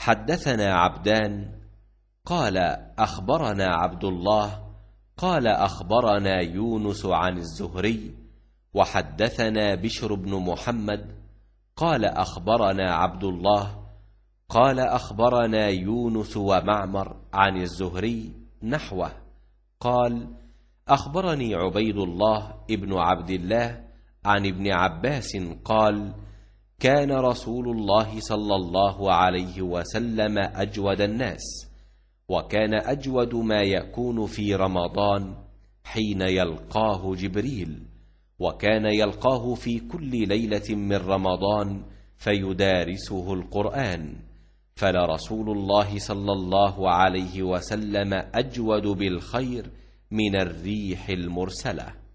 حدثنا عبدان قال أخبرنا عبد الله قال أخبرنا يونس عن الزهري وحدثنا بشر بن محمد قال أخبرنا عبد الله قال أخبرنا يونس ومعمر عن الزهري نحوه قال أخبرني عبيد الله ابن عبد الله عن ابن عباس قال كان رسول الله صلى الله عليه وسلم اجود الناس وكان اجود ما يكون في رمضان حين يلقاه جبريل وكان يلقاه في كل ليله من رمضان فيدارسه القران فلرسول الله صلى الله عليه وسلم اجود بالخير من الريح المرسله